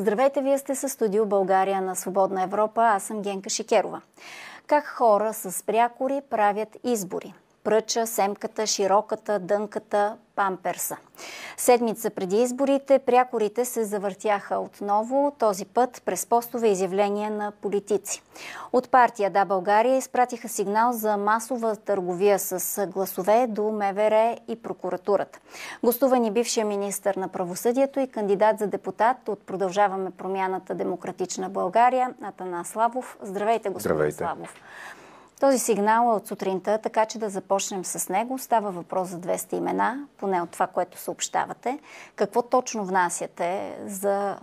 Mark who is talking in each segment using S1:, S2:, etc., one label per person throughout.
S1: Здравейте, вие сте със студио България на Свободна Европа. Аз съм Генка Шикерова. Как хора с прякори правят избори? пръча, семката, широката, дънката, памперса. Седмица преди изборите прякорите се завъртяха отново, този път през постове изявления на политици. От партия Да България изпратиха сигнал за масова търговия с гласове до МВР и прокуратурата. Гостувани бившия министр на правосъдието и кандидат за депутат от Продължаваме промяната Демократична България Атанас Славов. Здравейте, господин Здравейте. Славов. Този сигнал е от сутринта, така че да започнем с него. Става въпрос за 200 имена, поне от това, което съобщавате. Какво точно внасяте за,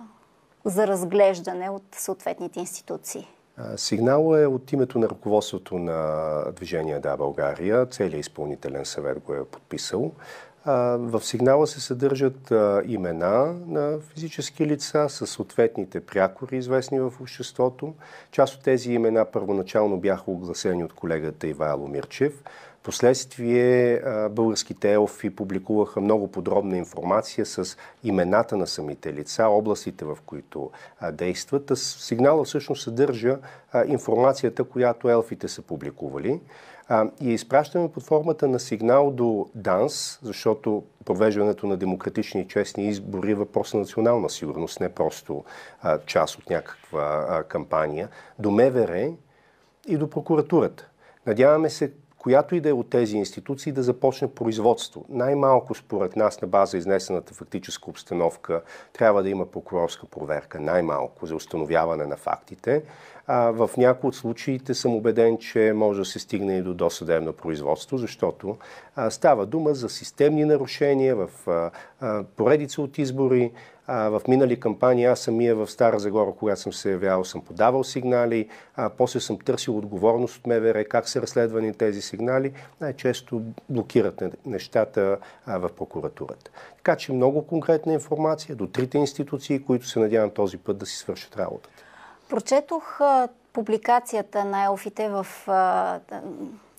S1: за разглеждане от съответните институции?
S2: Сигналът е от името на ръководството на движение Да България. Целият изпълнителен съвет го е подписал. В сигнала се съдържат имена на физически лица с съответните прякори, известни в обществото. Част от тези имена първоначално бяха огласени от колегата Ивайло Мирчев. Последствие българските елфи публикуваха много подробна информация с имената на самите лица, областите в които действат. Сигнала всъщност съдържа информацията, която елфите са публикували и изпращаме под формата на сигнал до ДАНС, защото провеждането на демократични и честни избори е въпрос на национална сигурност, не просто а, част от някаква а, кампания, до МВР и до прокуратурата. Надяваме се която и да е от тези институции да започне производство. Най-малко според нас на база изнесената фактическа обстановка трябва да има прокурорска проверка, най-малко за установяване на фактите. А, в някои от случаите съм убеден, че може да се стигне и до досъдебно производство, защото а, става дума за системни нарушения в а, поредица от избори, в минали кампании аз самия в Стара Загора, когато съм се явявал, съм подавал сигнали, а, после съм търсил отговорност от МВР, как са разследвани тези сигнали. Най-често блокират нещата в прокуратурата. Така че много конкретна информация до трите институции, които се надявам този път да си свършат работата.
S1: Прочетох публикацията на елфите в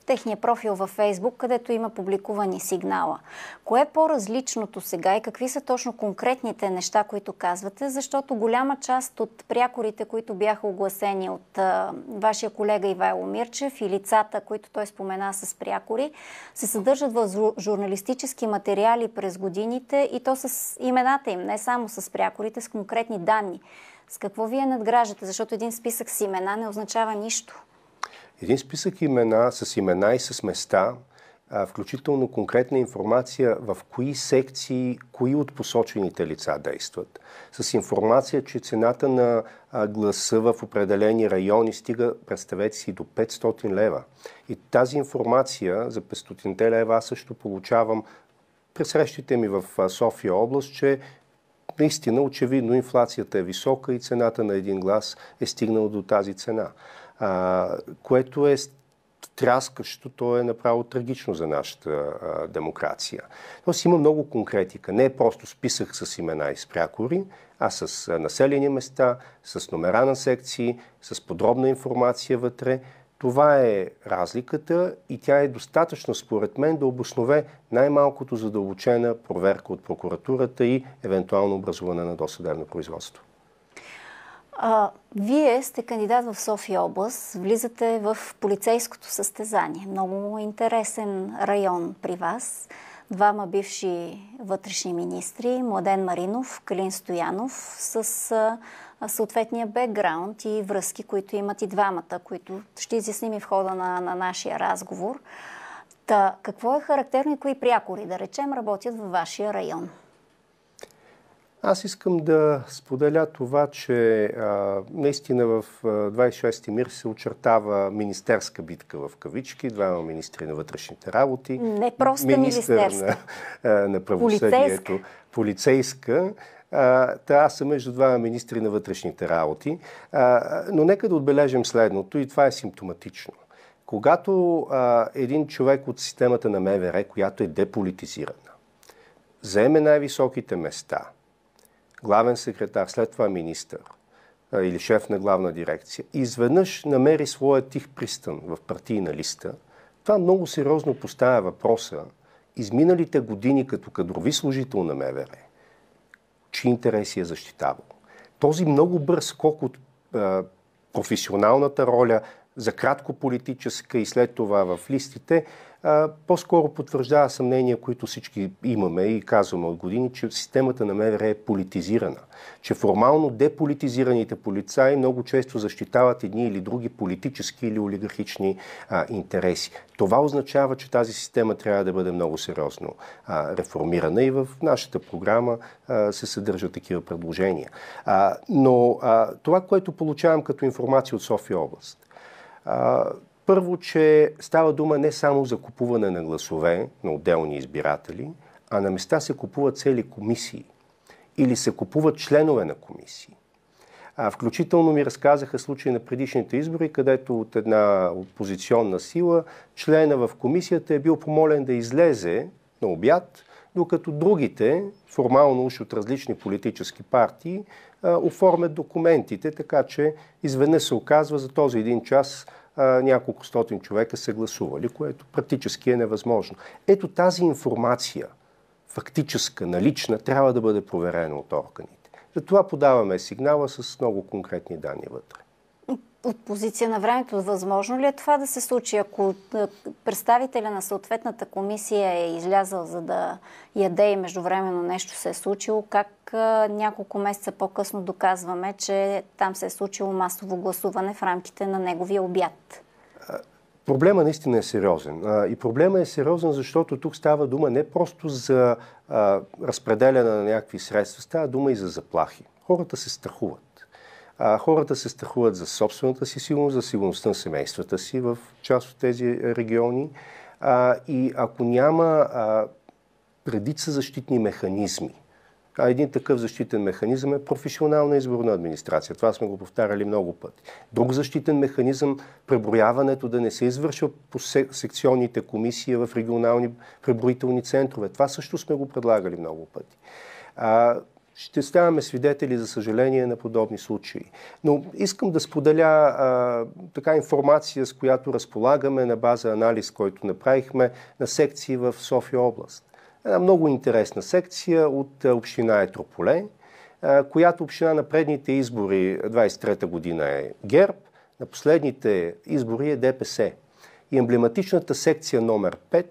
S1: техния профил във Фейсбук, където има публикувани сигнала. Кое е по-различното сега и какви са точно конкретните неща, които казвате? Защото голяма част от прякорите, които бяха огласени от а, вашия колега Ивайло Мирчев и лицата, които той спомена с прякори, се съдържат в журналистически материали през годините и то с имената им, не само с прякорите, с конкретни данни. С какво вие надграждате? Защото един списък с имена не означава нищо
S2: един списък имена, с имена и с места, включително конкретна информация в кои секции, кои от посочените лица действат, с информация, че цената на гласа в определени райони стига, представете си, до 500 лева. И тази информация за 500 лева аз също получавам през срещите ми в София област, че наистина очевидно инфлацията е висока и цената на един глас е стигнала до тази цена а, което е тряскащо, то е направо трагично за нашата а, демокрация. Тоест има много конкретика. Не е просто списък с имена и с прякори, а с а, населени места, с номера на секции, с подробна информация вътре. Това е разликата и тя е достатъчна, според мен, да обоснове най-малкото задълбочена проверка от прокуратурата и евентуално образуване на досъдебно производство.
S1: А, вие сте кандидат в София област, влизате в полицейското състезание. Много интересен район при вас. Двама бивши вътрешни министри, Младен Маринов, Калин Стоянов, с а, съответния бекграунд и връзки, които имат и двамата, които ще изясним и в хода на, на нашия разговор. Та, какво е характерно и кои прякори, да речем, работят във вашия район?
S2: Аз искам да споделя това, че а, наистина в 26-ти мир се очертава министерска битка в кавички, двама министри на вътрешните работи. Не просто министър министерска. На, на правосъдието. Полицейска. полицейска Та аз съм между двама министри на вътрешните работи. А, но нека да отбележим следното и това е симптоматично. Когато а, един човек от системата на МВР, която е деполитизирана, заеме най-високите места – главен секретар, след това министър или шеф на главна дирекция, изведнъж намери своя тих пристан в партийна листа, това много сериозно поставя въпроса изминалите години като кадрови служител на МВР, чи интереси е защитавал. Този много бърз скок от а, професионалната роля за кратко политическа и след това в листите – по-скоро потвърждава съмнения, които всички имаме и казваме от години, че системата на МВР е политизирана. Че формално деполитизираните полицаи много често защитават едни или други политически или олигархични а, интереси. Това означава, че тази система трябва да бъде много сериозно а, реформирана и в нашата програма а, се съдържат такива предложения. А, но а, това, което получавам като информация от София област, първо, че става дума не само за купуване на гласове на отделни избиратели, а на места се купуват цели комисии или се купуват членове на комисии. А, включително ми разказаха случаи на предишните избори, където от една опозиционна сила члена в комисията е бил помолен да излезе на обяд, докато другите, формално уж от различни политически партии, оформят документите, така че изведнъж се оказва за този един час няколко стотин човека са гласували, което практически е невъзможно. Ето тази информация, фактическа, налична, трябва да бъде проверена от органите. За това подаваме сигнала с много конкретни данни вътре.
S1: От позиция на времето, възможно ли е това да се случи? Ако представителя на съответната комисия е излязъл за да яде и междувременно нещо се е случило, как няколко месеца по-късно доказваме, че там се е случило масово гласуване в рамките на неговия обяд.
S2: Проблема наистина е сериозен. И проблема е сериозен, защото тук става дума не просто за разпределяне на някакви средства, става дума и за заплахи. Хората се страхуват хората се страхуват за собствената си сигурност, за сигурността на семействата си в част от тези региони. и ако няма редица защитни механизми, а един такъв защитен механизъм е професионална изборна администрация. Това сме го повтаряли много пъти. Друг защитен механизъм преброяването да не се извършва по секционните комисии в регионални преброителни центрове. Това също сме го предлагали много пъти. А, ще ставаме свидетели, за съжаление, на подобни случаи. Но искам да споделя а, така информация, с която разполагаме на база анализ, който направихме на секции в София област една много интересна секция от е, община Етрополе, е, която община на предните избори 23-та година е ГЕРБ, на последните избори е ДПС. И емблематичната секция номер 5,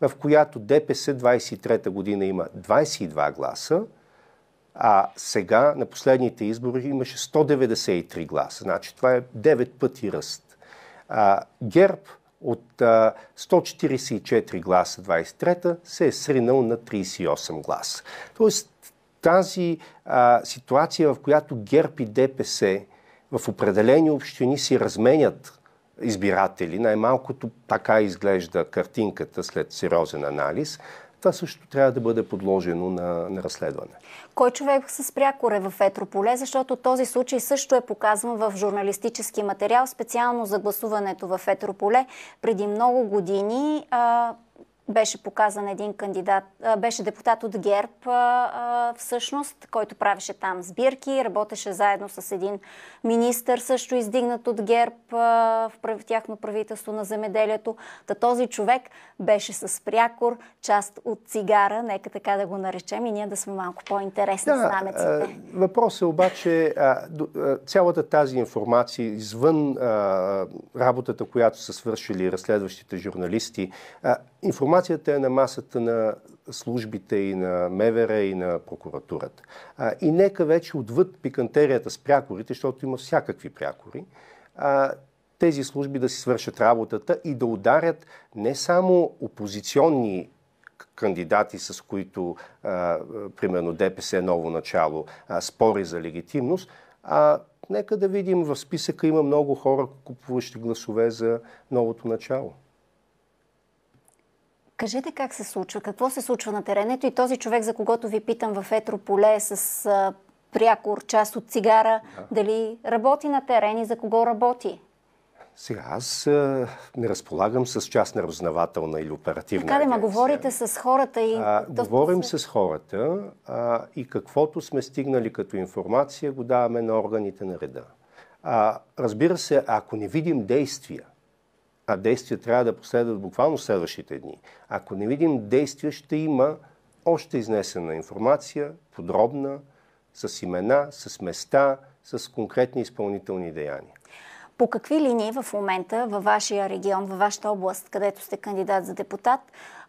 S2: в която ДПС 23-та година има 22 гласа, а сега на последните избори имаше 193 гласа. Значи това е 9 пъти ръст. А, ГЕРБ от 144 гласа 23-та се е сринал на 38 гласа. Тоест тази а, ситуация, в която ГЕРБ и ДПС в определени общини си разменят избиратели, най-малкото така изглежда картинката след сериозен анализ – това също трябва да бъде подложено на, на разследване.
S1: Кой човек с прякоре в Етрополе, защото този случай също е показан в журналистически материал, специално за гласуването в Етрополе преди много години. А, беше показан един кандидат, беше депутат от ГЕРБ всъщност, който правеше там сбирки, работеше заедно с един министър, също издигнат от ГЕРБ в тяхно правителство на земеделието. Та този човек беше с прякор, част от цигара, нека така да го наречем и ние да сме малко по-интересни да, с намеците.
S2: Въпрос е обаче цялата тази информация извън работата, която са свършили разследващите журналисти, Информацията е на масата на службите и на МВР и на прокуратурата. А, и нека вече отвъд пикантерията с прякорите, защото има всякакви прякори, а, тези служби да си свършат работата и да ударят не само опозиционни кандидати, с които, а, примерно, ДПС е ново начало, а, спори за легитимност, а нека да видим, в списъка има много хора, купуващи гласове за новото начало.
S1: Кажете как се случва, какво се случва на теренето и този човек, за когото ви питам в Етрополе с а, прякор, част от цигара, да. дали работи на терен и за кого работи?
S2: Сега, аз а, не разполагам с частна разузнавателна или оперативна Така да,
S1: ма говорите с хората и... А,
S2: говорим с хората а, и каквото сме стигнали като информация, го даваме на органите на реда. А, разбира се, ако не видим действия, а действия трябва да последват буквално следващите дни. Ако не видим действия, ще има още изнесена информация, подробна, с имена, с места, с конкретни изпълнителни деяния.
S1: По какви линии в момента във вашия регион, във вашата област, където сте кандидат за депутат,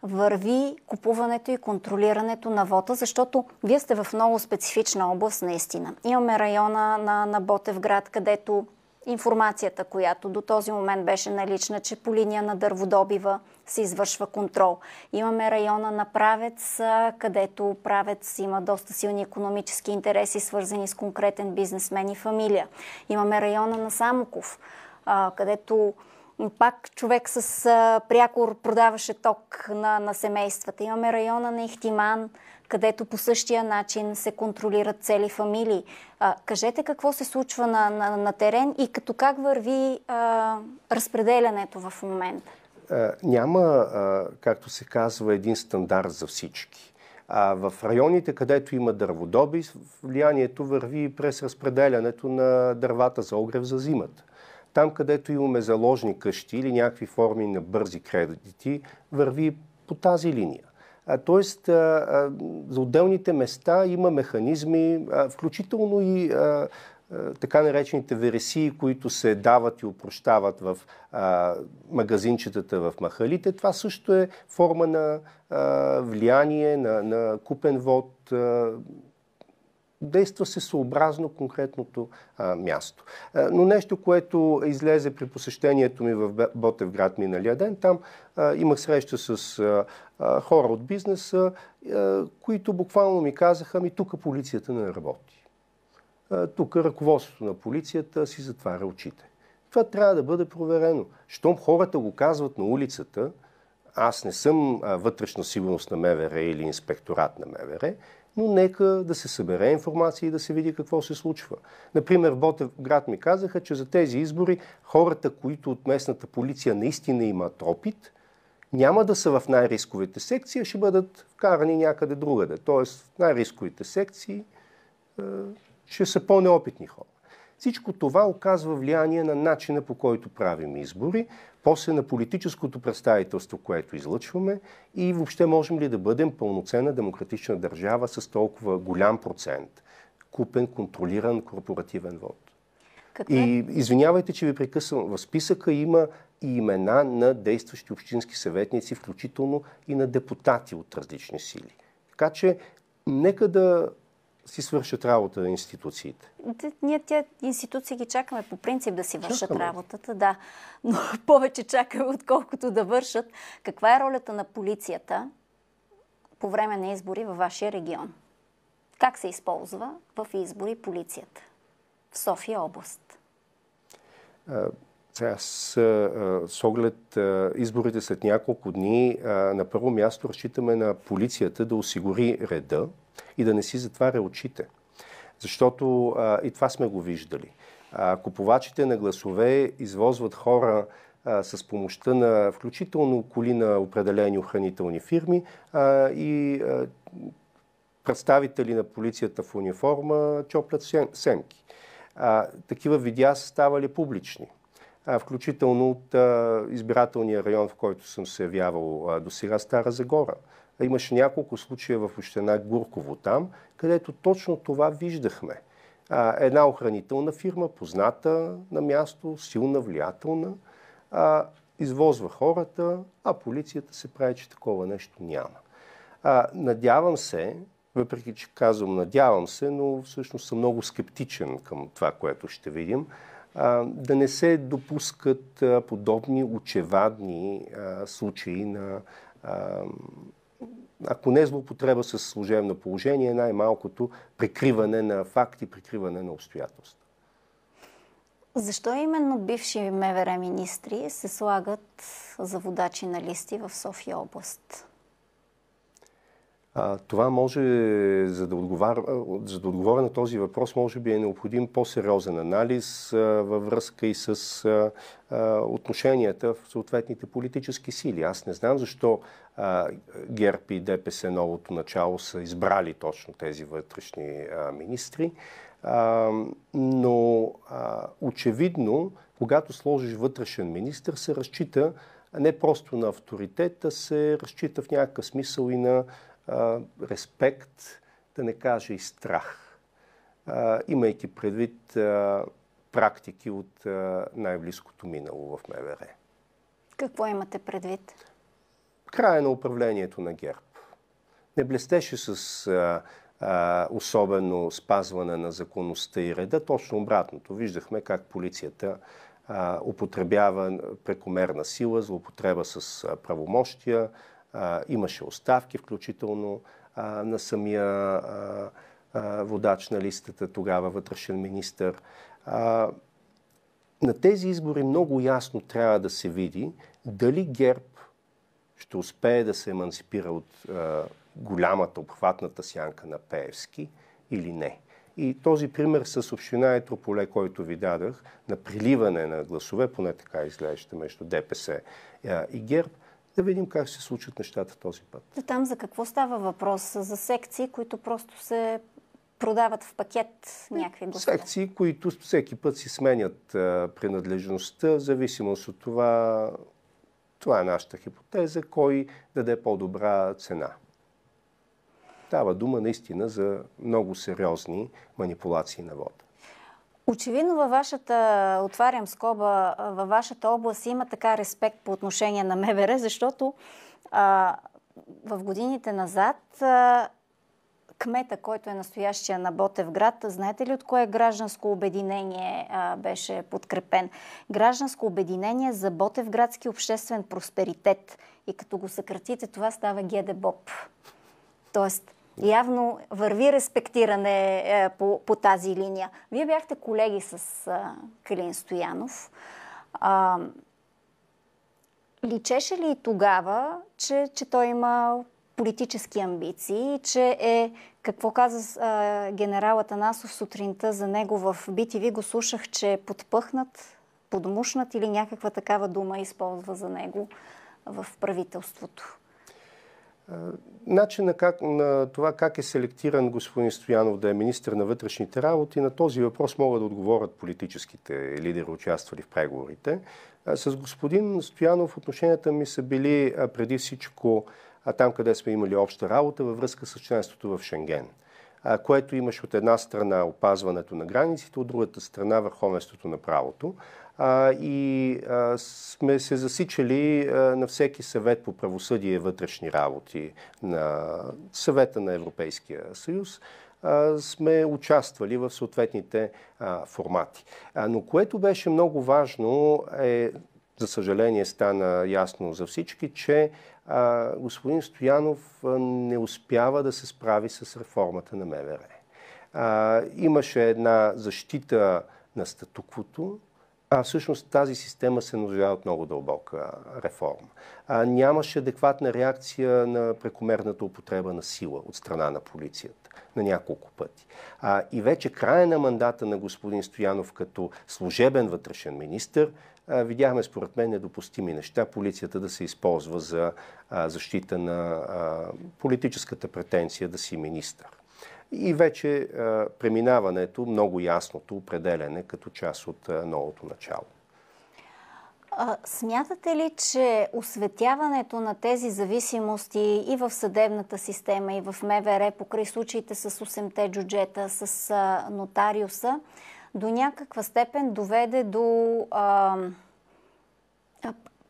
S1: върви купуването и контролирането на вота, защото вие сте в много специфична област наистина. Имаме района на, на Ботевград, където информацията, която до този момент беше налична, че по линия на дърводобива се извършва контрол. Имаме района на Правец, където Правец има доста силни економически интереси, свързани с конкретен бизнесмен и фамилия. Имаме района на Самоков, където пак човек с прякор продаваше ток на, на семействата. Имаме района на Ихтиман, където по същия начин се контролират цели фамилии. А, кажете какво се случва на, на, на терен и като как върви а, разпределянето в момента?
S2: Е, няма, както се казва, един стандарт за всички. А в районите, където има дърводоби, влиянието върви през разпределянето на дървата за огрев за зимата. Там, където имаме заложни къщи или някакви форми на бързи кредити, върви по тази линия. Тоест, за отделните места има механизми, включително и така наречените вересии, които се дават и опрощават в а, магазинчетата в махалите. Това също е форма на а, влияние, на, на купен вод, а, Действа се съобразно конкретното а, място. А, но нещо, което излезе при посещението ми в Ботевград миналия ден, там а, имах среща с а, а, хора от бизнеса, а, които буквално ми казаха, ми тук полицията не работи. тук ръководството на полицията си затваря очите. Това трябва да бъде проверено. Щом хората го казват на улицата, аз не съм вътрешна сигурност на МВР или инспекторат на МВР, но нека да се събере информация и да се види какво се случва. Например, в Ботевград ми казаха, че за тези избори хората, които от местната полиция наистина имат опит, няма да са в най-рисковите секции, ще бъдат вкарани някъде другаде. Тоест, в най-рисковите секции е, ще са по-неопитни хора. Всичко това оказва влияние на начина по който правим избори, после на политическото представителство, което излъчваме и въобще можем ли да бъдем пълноценна демократична държава с толкова голям процент купен, контролиран корпоративен вод. Какво? И е? извинявайте, че ви прекъсвам. В списъка има и имена на действащи общински съветници, включително и на депутати от различни сили. Така че нека да си свършат работа на институциите.
S1: Ние тя институции ги чакаме по принцип да си вършат чакаме. работата, да. Но повече чакаме, отколкото да вършат. Каква е ролята на полицията по време на избори във вашия регион? Как се използва в избори полицията в София област?
S2: А, с, а, с оглед а, изборите след няколко дни, на първо място разчитаме на полицията да осигури реда, и да не си затваря очите. Защото а, и това сме го виждали. А, купувачите на гласове извозват хора а, с помощта на включително коли на определени охранителни фирми а, и а, представители на полицията в униформа чоплят семки. А, такива видеа са ставали публични включително от избирателния район, в който съм се явявал до сега, Стара Загора. Имаше няколко случая в община Гурково там, където точно това виждахме. А, една охранителна фирма, позната на място, силна, влиятелна, а, извозва хората, а полицията се прави, че такова нещо няма. А, надявам се, въпреки че казвам надявам се, но всъщност съм много скептичен към това, което ще видим, а, да не се допускат а, подобни очевадни а, случаи на ако не е злоупотреба с служебно положение, най-малкото прикриване на факти, прикриване на обстоятелства.
S1: Защо именно бивши МВР министри се слагат за водачи на листи в София област?
S2: А, това може, за да, отговар, за да отговоря на този въпрос, може би е необходим по-сериозен анализ а, във връзка и с а, а, отношенията в съответните политически сили. Аз не знам защо а, ГЕРБ и ДПС новото начало са избрали точно тези вътрешни а, министри, а, но а, очевидно, когато сложиш вътрешен министр, се разчита не просто на авторитет, а се разчита в някакъв смисъл и на респект, да не кажа и страх, а, имайки предвид а, практики от най-близкото минало в МВР.
S1: Какво имате предвид?
S2: Края на управлението на ГЕРБ. Не блестеше с особено спазване на законността и реда. Точно обратното. Виждахме как полицията употребява прекомерна сила, злоупотреба с правомощия, имаше оставки, включително а, на самия а, а, водач на листата, тогава вътрешен министр. А, на тези избори много ясно трябва да се види дали ГЕРБ ще успее да се еманципира от а, голямата обхватната сянка на Пеевски или не. И този пример с община Етрополе, който ви дадах, на приливане на гласове, поне така изглежда между ДПС и ГЕРБ – да видим как се случат нещата този път.
S1: Да, там за какво става въпрос? За секции, които просто се продават в пакет някакви гостове? Секции,
S2: които всеки път си сменят принадлежността, в зависимост от това, това е нашата хипотеза, кой даде по-добра цена. Става дума наистина за много сериозни манипулации на вода.
S1: Очевидно във вашата, отварям скоба, във вашата област има така респект по отношение на МВР, защото а, в годините назад а, кмета, който е настоящия на Ботевград, знаете ли от кое гражданско обединение а, беше подкрепен? Гражданско обединение за Ботевградски обществен просперитет. И като го съкратите, това става ГДБОП. Тоест, Явно върви респектиране е, по, по тази линия. Вие бяхте колеги с е, Калин Стоянов. А, личеше ли тогава, че, че той има политически амбиции, че е, какво каза а, генерал Атанасов сутринта за него в BTV, го слушах, че е подпъхнат, подмушнат или някаква такава дума използва за него в правителството
S2: начина как, на това как е селектиран господин Стоянов да е министр на вътрешните работи, на този въпрос могат да отговорят политическите лидери, участвали в преговорите. С господин Стоянов отношенията ми са били преди всичко там, къде сме имали обща работа във връзка с членството в Шенген което имаш от една страна опазването на границите, от другата страна върховенството на правото а, и а, сме се засичали а, на всеки съвет по правосъдие и вътрешни работи на съвета на Европейския съюз сме участвали в съответните а, формати. А, но което беше много важно е, за съжаление стана ясно за всички, че а, господин Стоянов не успява да се справи с реформата на МВР. Имаше една защита на статуквото, а, всъщност тази система се нуждае от много дълбока реформа. А, нямаше адекватна реакция на прекомерната употреба на сила от страна на полицията на няколко пъти. А, и вече края на мандата на господин Стоянов като служебен вътрешен министр видяхме според мен недопустими неща полицията да се използва за а, защита на а, политическата претенция да си министър и вече е, преминаването, много ясното определене като част от е, новото начало.
S1: Смятате ли, че осветяването на тези зависимости и в съдебната система, и в МВР, покрай случаите с 8-те джуджета, с нотариуса, до някаква степен доведе до а,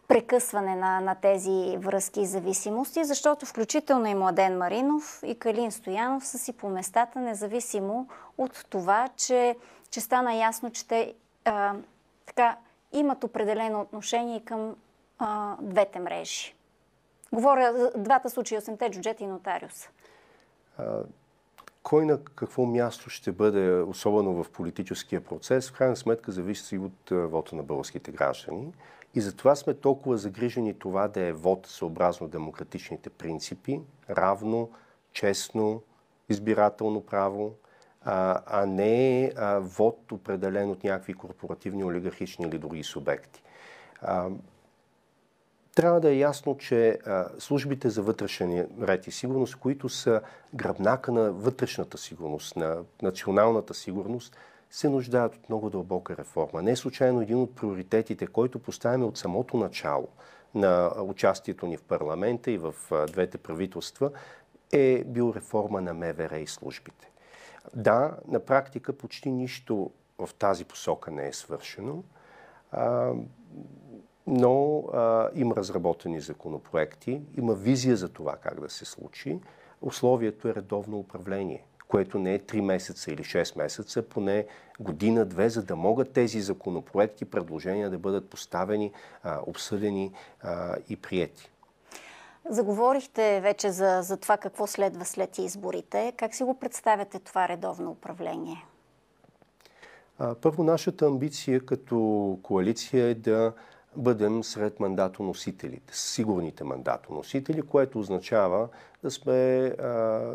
S1: прекъсване на, на тези връзки и зависимости, защото включително и Младен Маринов и Калин Стоянов са си по местата, независимо от това, че, че стана ясно, че те а, така, имат определено отношение към а, двете мрежи. Говоря за двата случая, 8-те и нотариус.
S2: А, кой на какво място ще бъде, особено в политическия процес, в крайна сметка зависи от вота на българските граждани. И затова сме толкова загрижени това да е вод съобразно демократичните принципи, равно, честно, избирателно право, а, а не а, вод определен от някакви корпоративни, олигархични или други субекти. А, трябва да е ясно, че службите за вътрешен ред и сигурност, които са гръбнака на вътрешната сигурност, на националната сигурност, се нуждаят от много дълбока реформа. Не е случайно един от приоритетите, който поставяме от самото начало на участието ни в парламента и в двете правителства, е бил реформа на МВР и службите. Да, на практика почти нищо в тази посока не е свършено, но има разработени законопроекти, има визия за това как да се случи. Условието е редовно управление – което не е 3 месеца или 6 месеца, поне година-две, за да могат тези законопроекти, предложения да бъдат поставени, обсъдени и приети.
S1: Заговорихте вече за, за това какво следва след изборите. Как си го представяте това редовно управление?
S2: Първо, нашата амбиция като коалиция е да бъдем сред мандатоносителите, сигурните мандатоносители, което означава да сме а,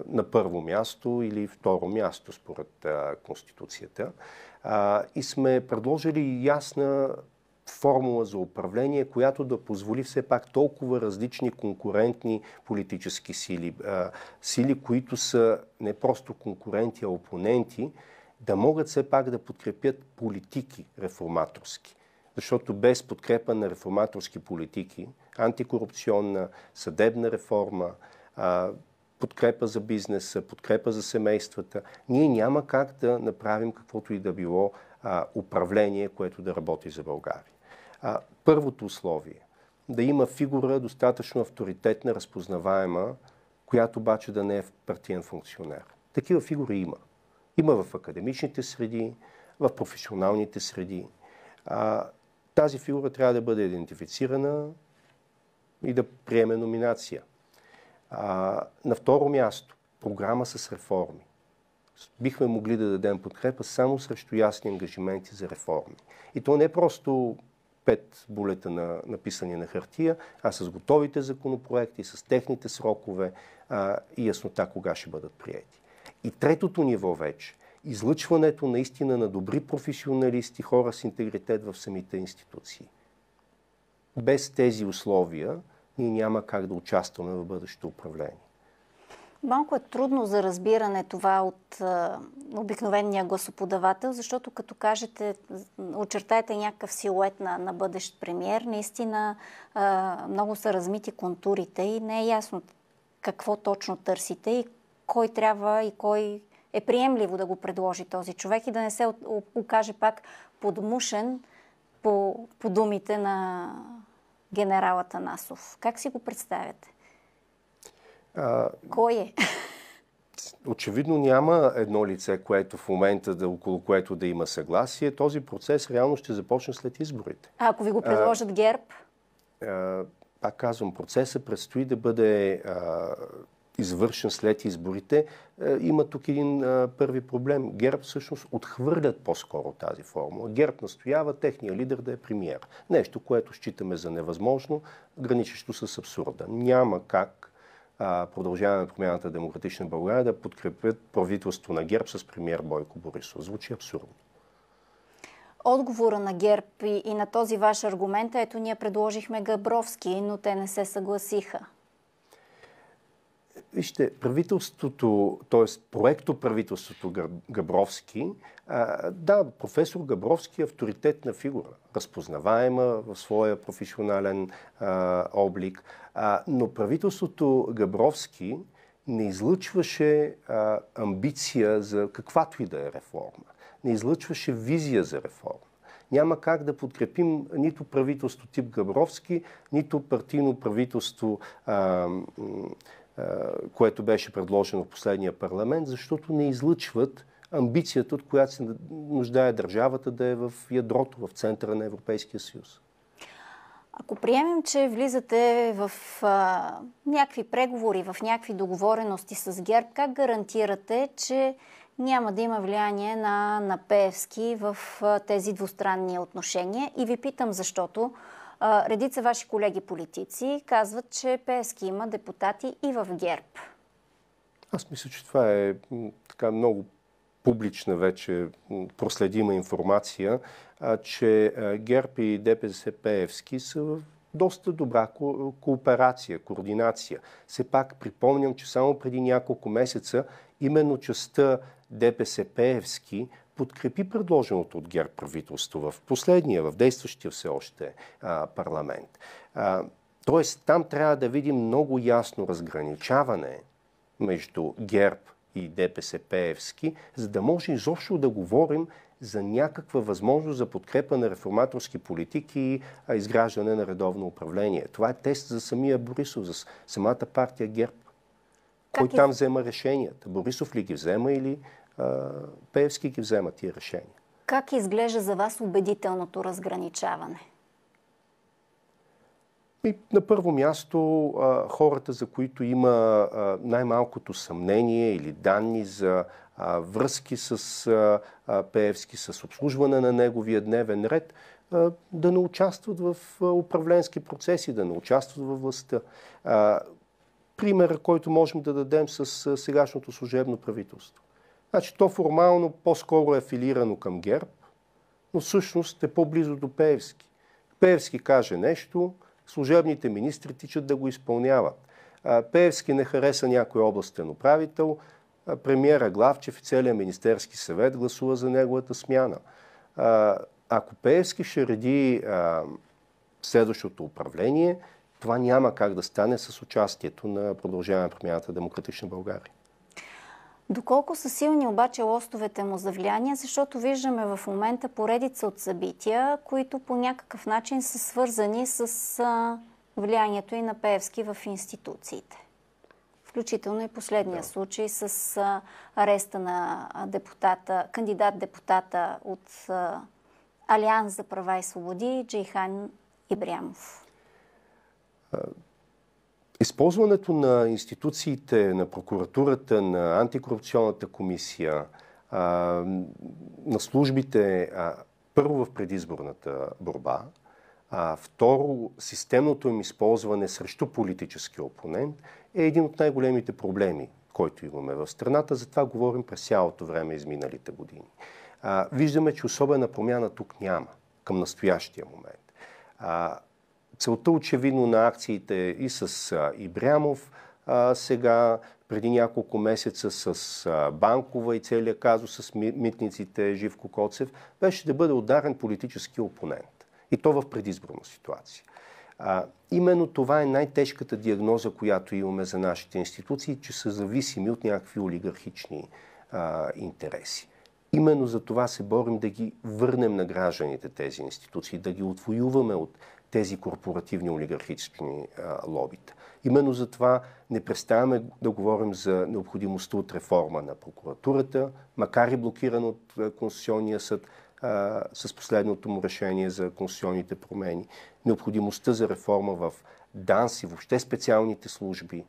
S2: на първо място или второ място според а, Конституцията. А, и сме предложили ясна формула за управление, която да позволи все пак толкова различни конкурентни политически сили, сили, които са не просто конкуренти, а опоненти, да могат все пак да подкрепят политики реформаторски защото без подкрепа на реформаторски политики, антикорупционна, съдебна реформа, подкрепа за бизнеса, подкрепа за семействата, ние няма как да направим каквото и да било управление, което да работи за България. Първото условие да има фигура достатъчно авторитетна, разпознаваема, която обаче да не е партиен функционер. Такива фигури има. Има в академичните среди, в професионалните среди. Тази фигура трябва да бъде идентифицирана и да приеме номинация. А, на второ място, програма с реформи. Бихме могли да дадем подкрепа само срещу ясни ангажименти за реформи. И то не е просто пет булета на, написани на хартия, а с готовите законопроекти, с техните срокове а, и яснота кога ще бъдат приети. И третото ниво вече излъчването наистина на добри професионалисти, хора с интегритет в самите институции. Без тези условия ние няма как да участваме в бъдещето управление.
S1: Малко е трудно за разбиране това от а, обикновения гласоподавател, защото като кажете, очертаете някакъв силует на, на бъдещ премьер, наистина а, много са размити контурите и не е ясно какво точно търсите и кой трябва и кой е приемливо да го предложи този човек и да не се окаже пак подмушен по, по думите на генерала Танасов. Как си го представяте?
S2: А... Кой е? Очевидно няма едно лице, което в момента да, около което да има съгласие. Този процес реално ще започне след изборите.
S1: А ако ви го предложат а, ГЕРБ?
S2: А, пак казвам, процесът предстои да бъде а, извършен след изборите, е, има тук един е, първи проблем. ГЕРБ всъщност отхвърлят по-скоро тази формула. ГЕРБ настоява техния лидер да е премиер. Нещо, което считаме за невъзможно, граничещо с абсурда. Няма как продължаване на промяната Демократична България да подкрепят правителство на ГЕРБ с премиер Бойко Борисов. Звучи абсурдно
S1: отговора на ГЕРБ и, и на този ваш аргумент, ето ние предложихме Габровски, но те не се съгласиха.
S2: Вижте, правителството, т.е. проекто правителството Габровски, да, професор Габровски е авторитетна фигура, разпознаваема в своя професионален а, облик, а, но правителството Габровски не излъчваше а, амбиция за каквато и да е реформа, не излъчваше визия за реформа няма как да подкрепим нито правителство тип Габровски, нито партийно правителство а, което беше предложено в последния парламент, защото не излъчват амбицията, от която се нуждае държавата да е в ядрото, в центъра на Европейския съюз.
S1: Ако приемем, че влизате в а, някакви преговори, в някакви договорености с ГЕРБ, как гарантирате, че няма да има влияние на, на Пеевски в а, тези двустранни отношения? И ви питам, защото Редица ваши колеги политици казват, че ПСК има депутати и в ГЕРБ.
S2: Аз мисля, че това е така много публична вече проследима информация, че ГЕРБ и ДПС Пеевски са в доста добра ко- кооперация, координация. Все пак припомням, че само преди няколко месеца именно частта ДПС Пеевски подкрепи предложеното от ГЕРБ правителство в последния, в действащия все още а, парламент. А, тоест, там трябва да видим много ясно разграничаване между ГЕРБ и ДПС Пеевски, за да може изобщо да говорим за някаква възможност за подкрепа на реформаторски политики и изграждане на редовно управление. Това е тест за самия Борисов, за самата партия ГЕРБ. Как Кой е? там взема решенията? Борисов ли ги взема или Пеевски ги взема тия решения.
S1: Как изглежда за вас убедителното разграничаване?
S2: И на първо място хората, за които има най-малкото съмнение или данни за връзки с Певски, Пеевски, с обслужване на неговия дневен ред, да не участват в управленски процеси, да не участват във властта. Примера, който можем да дадем с сегашното служебно правителство. Значи то формално по-скоро е афилирано към ГЕРБ, но всъщност е по-близо до Пеевски. Пеевски каже нещо, служебните министри тичат да го изпълняват. Пеевски не хареса някой областен управител, премиера Главчев и целият Министерски съвет гласува за неговата смяна. Ако Пеевски ще реди следващото управление, това няма как да стане с участието на продължаване промяната Демократична България.
S1: Доколко са силни обаче лостовете му за влияние, защото виждаме в момента поредица от събития, които по някакъв начин са свързани с влиянието и на Пеевски в институциите. Включително и последния да. случай с ареста на депутата, кандидат-депутата от Алианс за права и свободи Джейхан Ибрямов.
S2: Използването на институциите, на прокуратурата, на антикорупционната комисия, на службите, първо в предизборната борба, а, второ, системното им използване срещу политически опонент е един от най-големите проблеми, който имаме в страната. Затова говорим през цялото време изминалите години. А, виждаме, че особена промяна тук няма към настоящия момент. А, целта очевидно на акциите и с Ибрямов сега, преди няколко месеца с Банкова и целият казус с митниците Живко Коцев, беше да бъде ударен политически опонент. И то в предизборна ситуация. А, именно това е най-тежката диагноза, която имаме за нашите институции, че са зависими от някакви олигархични а, интереси. Именно за това се борим да ги върнем на гражданите тези институции, да ги отвоюваме от тези корпоративни олигархични а, лобита. Именно за това не представяме да говорим за необходимостта от реформа на прокуратурата, макар и блокиран от Конституционния съд а, с последното му решение за конституционните промени, необходимостта за реформа в ДАНС и въобще специалните служби,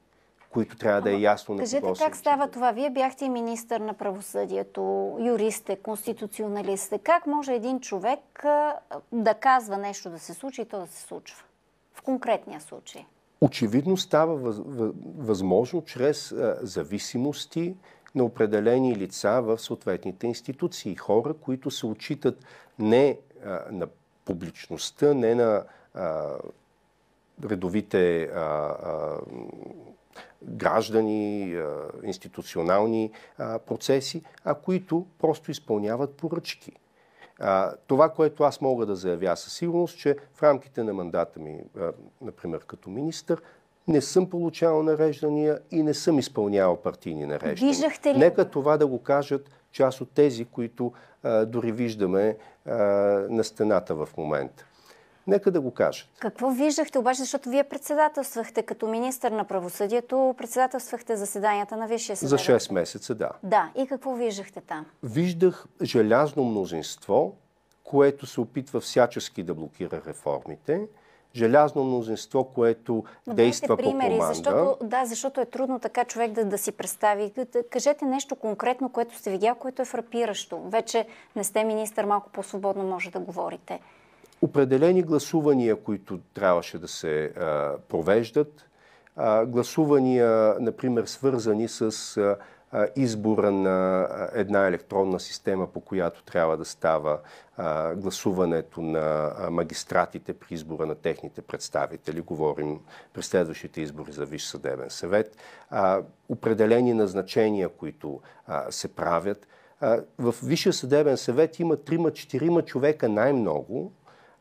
S2: които трябва да е ясно на Кажете кого как
S1: става това? Вие бяхте министър на правосъдието, юрист, е, конституционалист. Е. Как може един човек да казва нещо да се случи и то да се случва? В конкретния случай.
S2: Очевидно става възможно чрез зависимости на определени лица в съответните институции. Хора, които се отчитат не на публичността, не на редовите граждани, институционални процеси, а които просто изпълняват поръчки. Това, което аз мога да заявя със сигурност, че в рамките на мандата ми, например като министр, не съм получавал нареждания и не съм изпълнявал партийни нареждания. Виждахте ли? Нека това да го кажат част от тези, които а, дори виждаме а, на стената в момента. Нека да го кажат.
S1: Какво виждахте обаче, защото вие председателствахте като министър на правосъдието, председателствахте заседанията на Висшия съд? За 6 месеца, да. Да. И какво виждахте там?
S2: Виждах желязно мнозинство, което се опитва всячески да блокира реформите желязно мнозинство, което Но действа примери, по команда. Защото,
S1: да, защото е трудно така човек да, да си представи. Кажете нещо конкретно, което сте видял, което е фрапиращо. Вече не сте министър, малко по-свободно може да говорите
S2: определени гласувания, които трябваше да се а, провеждат, а, гласувания, например, свързани с а, избора на една електронна система, по която трябва да става а, гласуването на магистратите при избора на техните представители. Говорим при следващите избори за Висш съдебен съвет. А, определени назначения, които а, се правят. В Висшия съдебен съвет има 3-4 човека най-много,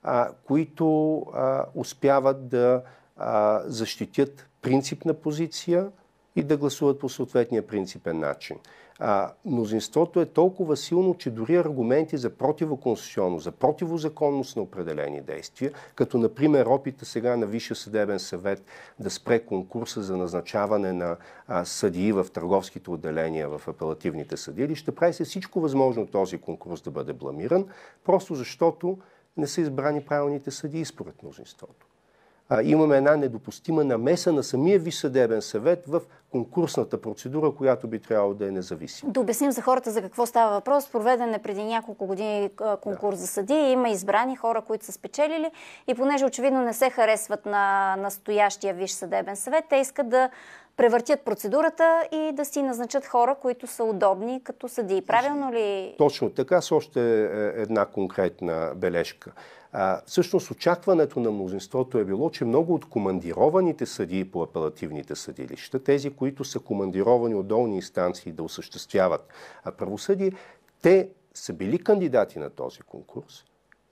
S2: а, които а, успяват да а, защитят принципна позиция и да гласуват по съответния принципен начин. А, мнозинството е толкова силно, че дори аргументи за противоконституционно, за противозаконност на определени действия, като например опита сега на Висше съдебен съвет да спре конкурса за назначаване на а, съдии в търговските отделения в апелативните съдилища, прави се всичко възможно този конкурс да бъде бламиран, просто защото не са избрани правилните съдии според мнозинството. А, имаме една недопустима намеса на самия Висш съдебен съвет в конкурсната процедура, която би трябвало да е независима.
S1: Да обясним за хората за какво става въпрос. Проведен е преди няколко години конкурс да. за съди. Има избрани хора, които са спечелили и понеже очевидно не се харесват на настоящия виш съдебен съвет, те искат да превъртят процедурата и да си назначат хора, които са удобни като съдии. Правилно ли?
S2: Точно така, с още е, една конкретна бележка. А, всъщност очакването на мнозинството е било, че много от командированите съдии по апелативните съдилища, тези, които са командировани от долни инстанции да осъществяват правосъдие, те са били кандидати на този конкурс,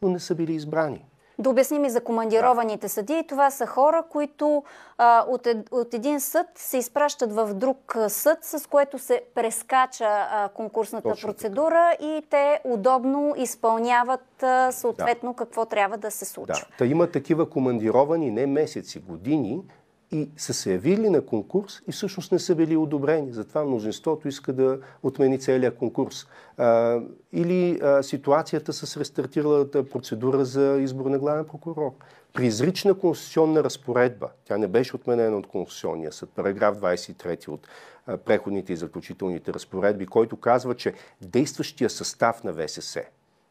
S2: но не са били избрани. Да обясним и за
S1: командированите да. съдии. Това са хора, които а, от, от един съд се изпращат в друг съд, с което се прескача а, конкурсната Точно процедура така. и те удобно изпълняват а, съответно да. какво трябва да се случи.
S2: Да. Та има такива командировани не месеци, години, и са се явили на конкурс и всъщност не са били одобрени. Затова мнозинството иска да отмени целият конкурс. А, или а, ситуацията с рестартиралата процедура за избор на главен прокурор. При изрична конституционна разпоредба, тя не беше отменена от Конституционния съд, параграф 23 от а, преходните и заключителните разпоредби, който казва, че действащия състав на ВСС,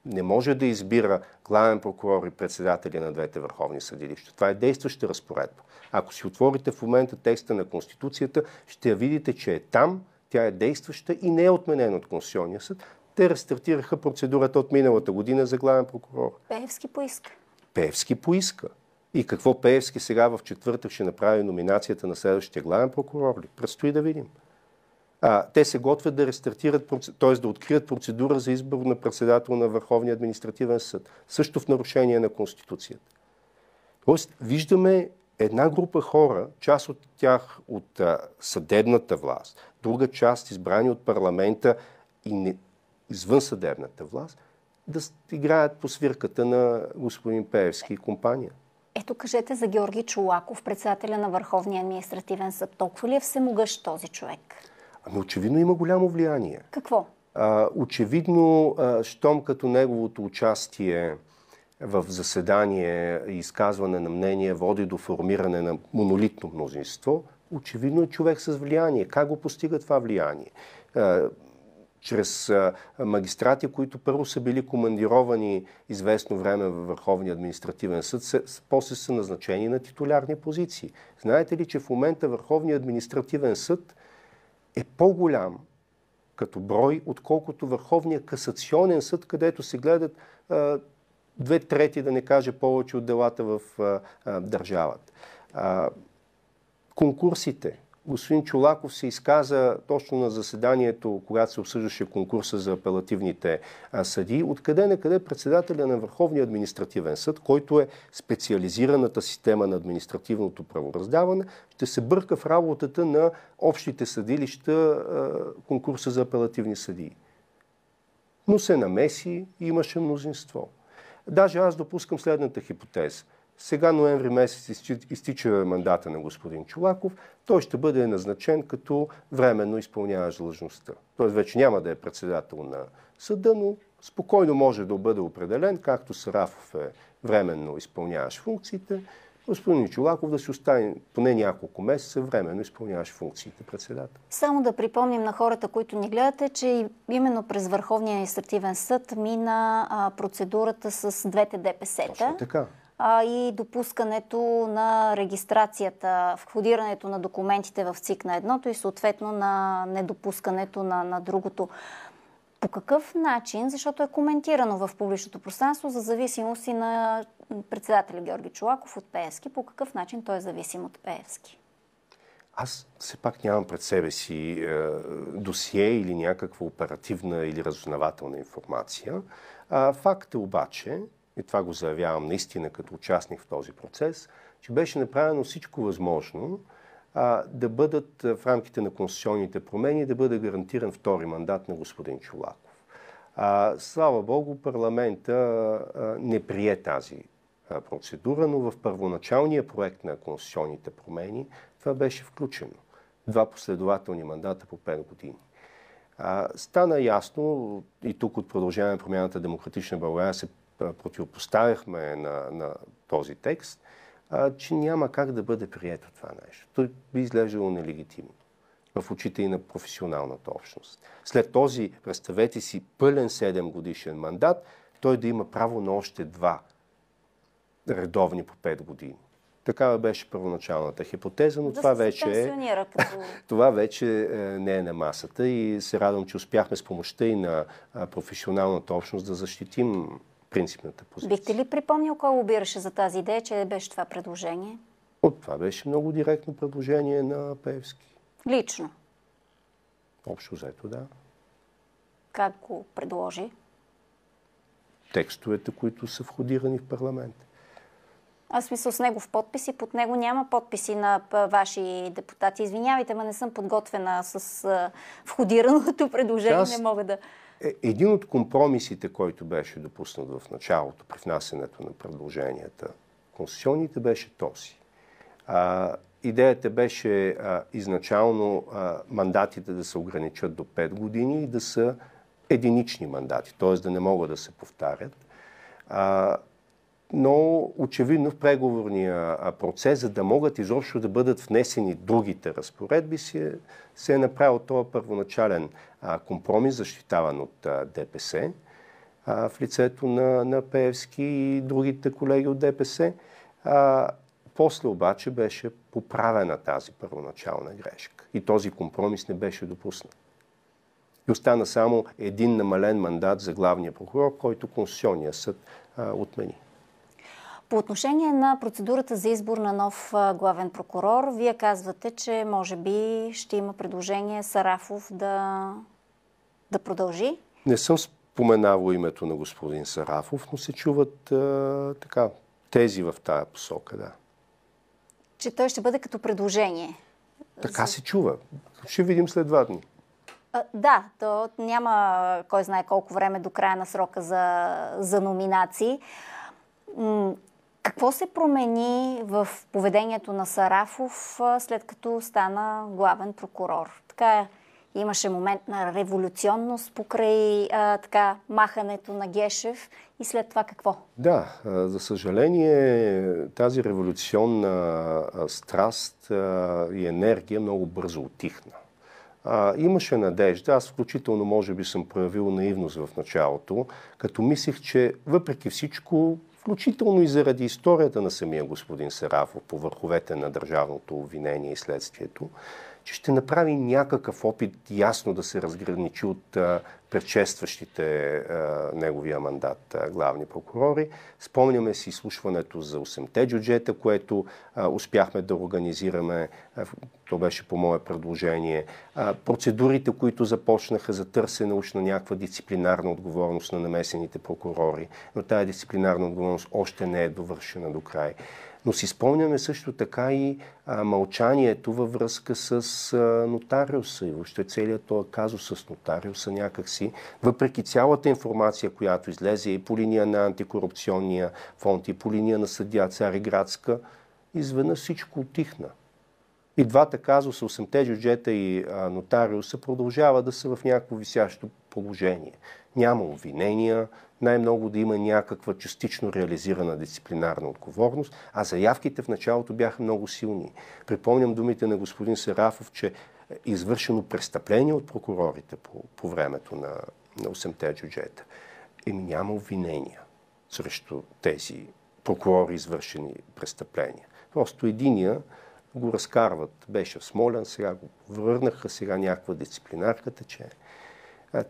S2: не може да избира главен прокурор и председатели на двете върховни съдилища. Това е действаща разпоредба. Ако си отворите в момента текста на Конституцията, ще видите, че е там, тя е действаща и не е отменена от Конституционния съд. Те рестартираха процедурата от миналата година за главен прокурор.
S1: Пеевски поиска.
S2: Пеевски поиска. И какво Пеевски сега в четвъртък ще направи номинацията на следващия главен прокурор ли? Предстои да видим. А, те се готвят да рестартират, т.е. да открият процедура за избор на председател на Върховния административен съд, също в нарушение на Конституцията. Тоест, виждаме една група хора, част от тях от а, съдебната власт, друга част избрани от парламента и не, извън съдебната власт, да играят по свирката на господин Пеевски и компания.
S1: Ето кажете за Георги Чулаков, председателя на Върховния административен съд. Толкова ли е всемогъщ този човек?
S2: Ами очевидно има голямо влияние. Какво? А, очевидно, а, щом като неговото участие в заседание и изказване на мнение води до формиране на монолитно мнозинство, очевидно е човек с влияние. Как го постига това влияние? Е, чрез е, магистрати, които първо са били командировани известно време във Върховния административен съд, после са назначени на титулярни позиции. Знаете ли, че в момента Върховния административен съд е по-голям като брой, отколкото Върховния касационен съд, където се гледат е, две трети, да не каже повече от делата в а, държавата. А, конкурсите. Господин Чулаков се изказа точно на заседанието, когато се обсъждаше конкурса за апелативните съди, откъде на къде председателя на Върховния административен съд, който е специализираната система на административното правораздаване, ще се бърка в работата на общите съдилища конкурса за апелативни съдии. Но се намеси и имаше мнозинство. Даже аз допускам следната хипотеза. Сега ноември месец изтича мандата на господин Чулаков. Той ще бъде назначен като временно изпълняващ длъжността. Той вече няма да е председател на съда, но спокойно може да бъде определен, както Сарафов е временно изпълняващ функциите господин Чулаков да си остане поне няколко месеца временно изпълняваш функциите председател.
S1: Само да припомним на хората, които ни гледате, че именно през Върховния административен съд мина процедурата с двете ДПС-та. Точно така и допускането на регистрацията, входирането на документите в ЦИК на едното и съответно на недопускането на, на другото. По какъв начин, защото е коментирано в публичното пространство за зависимост и на председателя Георги Чулаков от Пеевски, по какъв начин той е зависим от Пеевски?
S2: Аз все пак нямам пред себе си е, досие или някаква оперативна или разузнавателна информация. А, факт е обаче, и това го заявявам наистина като участник в този процес, че беше направено всичко възможно, а, да бъдат в рамките на конституционните промени, да бъде гарантиран втори мандат на господин Чулаков. А, слава Богу, парламента а, не прие тази а, процедура, но в първоначалния проект на конституционните промени това беше включено. Два последователни мандата по 5 години. А, стана ясно, и тук от продължаване на промяната Демократична България се противопоставяхме на, на този текст, а, че няма как да бъде прието това нещо. Той би изглеждало нелегитимно в очите и на професионалната общност. След този, представете си, пълен 7 годишен мандат, той да има право на още два редовни по 5 години. Такава беше първоначалната хипотеза, но да това, вече е, като... това вече не е на масата и се радвам, че успяхме с помощта и на професионалната общност да защитим принципната
S1: позиция. Бихте ли припомнил кой обираше за тази идея, че беше това предложение?
S2: От това беше много директно предложение на Певски. Лично? Общо взето, да.
S1: Как го предложи?
S2: Текстовете, които са входирани в парламент.
S1: Аз смисъл с негов подпис и под него няма подписи на ваши депутати. Извинявайте, ма не съм подготвена с входираното предложение. Не мога да...
S2: Е, един от компромисите, който беше допуснат в началото при внасенето на предложенията, конституционните, беше този. А, идеята беше а, изначално а, мандатите да се ограничат до 5 години и да са единични мандати, т.е. да не могат да се повтарят. А, но, очевидно в преговорния процес, за да могат изобщо да бъдат внесени другите разпоредби, се, се е направил този първоначален компромис, защитаван от ДПС в лицето на, на Пеевски и другите колеги от ДПС. После обаче беше поправена тази първоначална грешка и този компромис не беше допуснат. И остана само един намален мандат за главния прокурор, който Конституционния съд а, отмени.
S1: По отношение на процедурата за избор на нов главен прокурор, вие казвате, че може би ще има предложение Сарафов да, да продължи?
S2: Не съм споменавал името на господин Сарафов, но се чуват а, така, тези в тая посока, да.
S1: Че той ще бъде като предложение?
S2: Така за... се чува. Ще видим след два дни.
S1: А, да, то няма кой знае колко време до края на срока за, за номинации. Какво се промени в поведението на Сарафов след като стана главен прокурор? Така е. имаше момент на революционност покрай а, така, махането на Гешев и след това какво?
S2: Да, за съжаление тази революционна страст и енергия много бързо отихна. А, имаше надежда, аз включително може би съм проявил наивност в началото, като мислих, че въпреки всичко включително и заради историята на самия господин Сарафов по върховете на държавното обвинение и следствието, че ще направи някакъв опит ясно да се разграничи от предшестващите а, неговия мандат а, главни прокурори. Спомняме си слушването за 8-те джуджета, което а, успяхме да организираме. То беше по мое предложение. Процедурите, които започнаха за търсене уж на някаква дисциплинарна отговорност на намесените прокурори, но тая дисциплинарна отговорност още не е довършена до край. Но си спомняме също така и а, мълчанието във връзка с а, нотариуса и въобще целият този казус с нотариуса някакси. Въпреки цялата информация, която излезе и по линия на антикорупционния фонд, и по линия на съдия Цариградска, изведнъж всичко отихна. И двата казуса, 8-те джуджета и а, нотариуса, продължава да са в някакво висящо положение няма обвинения, най-много да има някаква частично реализирана дисциплинарна отговорност, а заявките в началото бяха много силни. Припомням думите на господин Сарафов, че е извършено престъпление от прокурорите по, по времето на, на 8-те джуджета. Еми няма обвинения срещу тези прокурори, извършени престъпления. Просто единия го разкарват. Беше в Смолян, сега го върнаха, сега някаква дисциплинарка тече.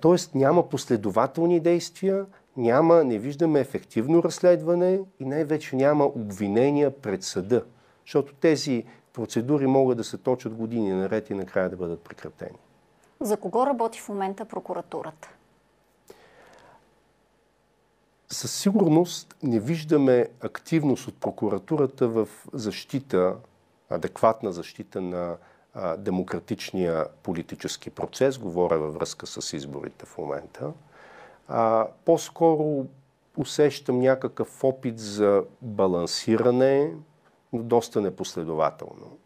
S2: Тоест няма последователни действия, няма, не виждаме ефективно разследване и най-вече няма обвинения пред съда. Защото тези процедури могат да се точат години наред и накрая да бъдат прекратени.
S1: За кого работи в момента прокуратурата?
S2: Със сигурност не виждаме активност от прокуратурата в защита, адекватна защита на демократичния политически процес, говоря във връзка с изборите в момента. По-скоро усещам някакъв опит за балансиране, но доста непоследователно.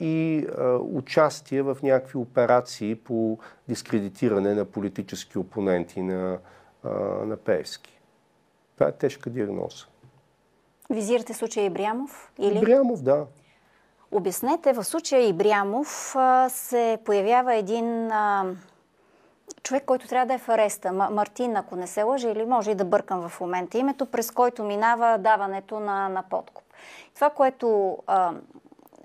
S2: и участие в някакви операции по дискредитиране на политически опоненти на, а, на Това е тежка диагноза.
S1: Визирате случая Ибрямов? Или... Ибрямов, да. Обяснете, в случая Ибрямов се появява един човек, който трябва да е в ареста. Мартин, ако не се лъжи, или може и да бъркам в момента името, през който минава даването на, на подкуп. Това, което а,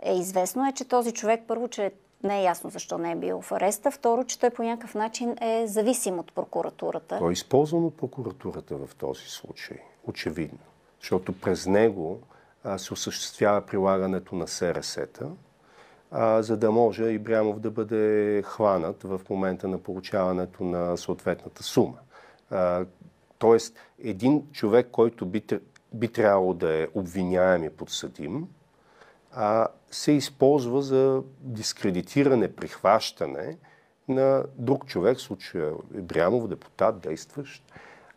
S1: е известно е, че този човек първо, че не е ясно защо не е бил в ареста. Второ, че той по някакъв начин е зависим от прокуратурата. Той е
S2: използван от прокуратурата в този случай, очевидно. Защото през него се осъществява прилагането на СРС-та, за да може Ибрямов да бъде хванат в момента на получаването на съответната сума. Тоест, един човек, който би, би трябвало да е обвиняем и подсъдим, а, се използва за дискредитиране, прихващане на друг човек, в случая Ибрямов, депутат, действащ,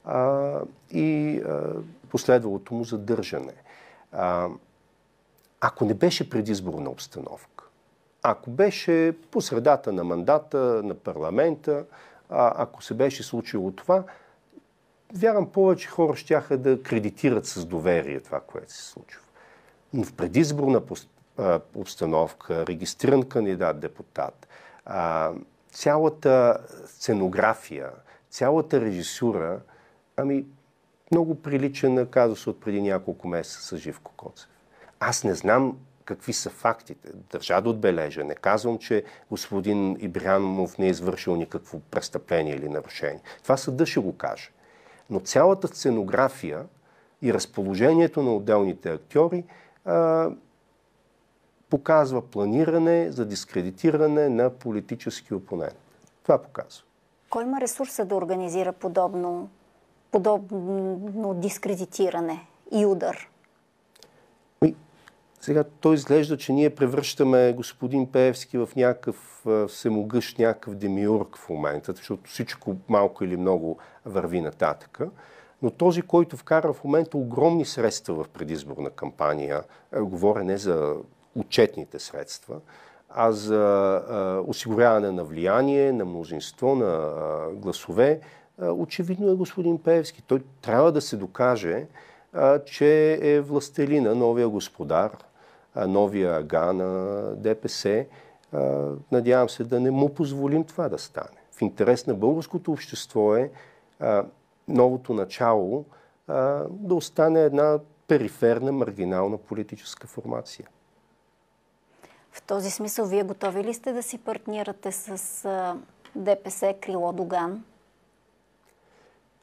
S2: а, и а, последвалото му задържане. А, ако не беше предизборна обстановка, ако беше по средата на мандата на парламента, а, ако се беше случило това, вярвам повече хора щяха да кредитират с доверие това, което се случва. Но в предизборна обстановка, регистриран кандидат депутат, цялата сценография, цялата режисура, ами много прилича на казус от преди няколко месеца с Живко Коцев. Аз не знам какви са фактите. Държа да отбележа. Не казвам, че господин Ибрянов не е извършил никакво престъпление или нарушение. Това съда ще го каже. Но цялата сценография и разположението на отделните актьори а, показва планиране за дискредитиране на политически опонент. Това показва.
S1: Кой има ресурса да организира подобно подобно дискредитиране и удар?
S2: Сега той изглежда, че ние превръщаме господин Пеевски в някакъв всемогъщ, някакъв демиург в момента, защото всичко малко или много върви нататъка. Но този, който вкара в момента огромни средства в предизборна кампания, говоря не за отчетните средства, а за осигуряване на влияние, на мнозинство, на гласове, очевидно е господин Пеевски. Той трябва да се докаже, че е властелина, новия господар, новия ага на ДПС. Надявам се да не му позволим това да стане. В интерес на българското общество е новото начало да остане една периферна, маргинална политическа формация.
S1: В този смисъл, вие готови ли сте да си партнирате с ДПС Крило Доган?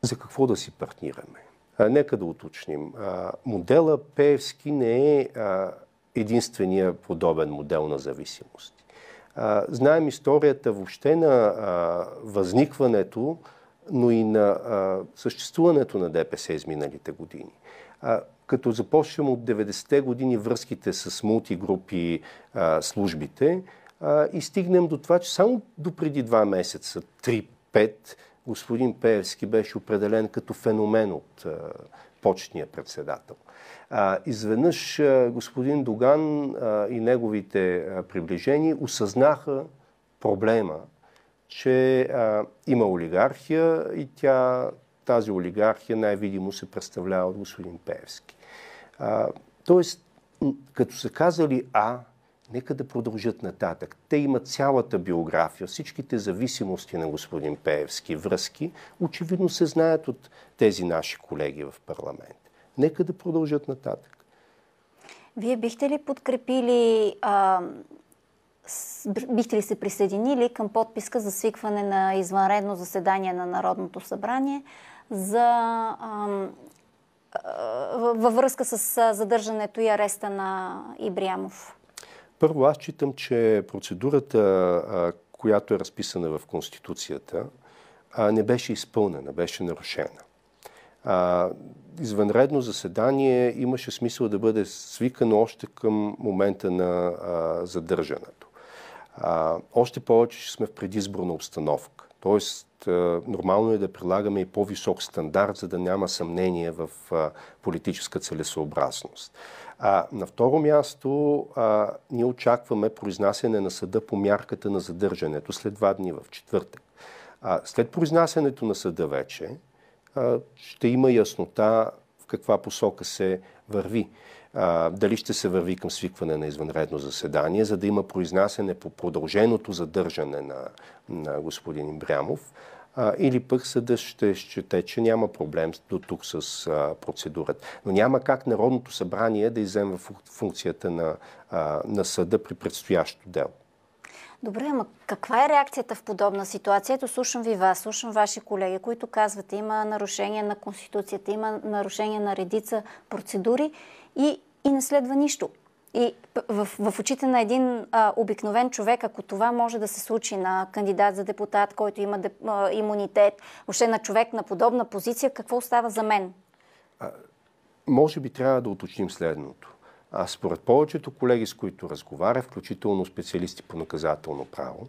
S2: за какво да си партнираме. А, нека да уточним. А, модела Пеевски не е а, единствения подобен модел на зависимост. А, знаем историята въобще на а, възникването, но и на а, съществуването на ДПС изминалите години. А, като започнем от 90-те години връзките с мултигрупи а, службите а, и стигнем до това, че само до преди два месеца, 3-5, господин Пеевски беше определен като феномен от е, почетния председател. Изведнъж е, господин Доган е, и неговите приближени осъзнаха проблема, че има олигархия и тя, тази олигархия най-видимо се представлява от господин Пеевски. Тоест, като са казали А, нека да продължат нататък. Те имат цялата биография, всичките зависимости на господин Пеевски, връзки, очевидно се знаят от тези наши колеги в парламент. Нека да продължат нататък.
S1: Вие бихте ли подкрепили, а, бихте ли се присъединили към подписка за свикване на извънредно заседание на Народното събрание за а, във връзка с задържането и ареста на Ибрямов?
S2: Първо, аз читам, че процедурата, която е разписана в Конституцията, не беше изпълнена, беше нарушена. Извънредно заседание имаше смисъл да бъде свикано още към момента на задържането. Още повече, че сме в предизборна обстановка. Тоест, нормално е да прилагаме и по-висок стандарт, за да няма съмнение в политическа целесообразност. А, на второ място, а, ние очакваме произнасяне на съда по мярката на задържането след два дни в четвъртък. А, след произнасянето на съда вече а, ще има яснота в каква посока се върви. А, дали ще се върви към свикване на извънредно заседание, за да има произнасяне по продълженото задържане на, на господин Брямов а, или пък съда ще счете, че няма проблем до тук с а, процедурата. Но няма как Народното събрание да иземва функцията на, а, на съда при предстоящо дело.
S1: Добре, ама каква е реакцията в подобна ситуация? Ето слушам ви вас, слушам ваши колеги, които казват, има нарушение на Конституцията, има нарушение на редица процедури и, и не следва нищо. И в, в очите на един а, обикновен човек, ако това може да се случи на кандидат за депутат, който има деп, а, имунитет, въобще на човек на подобна позиция, какво остава за мен?
S2: А, може би трябва да уточним следното. А според повечето колеги, с които разговаря, включително специалисти по наказателно право,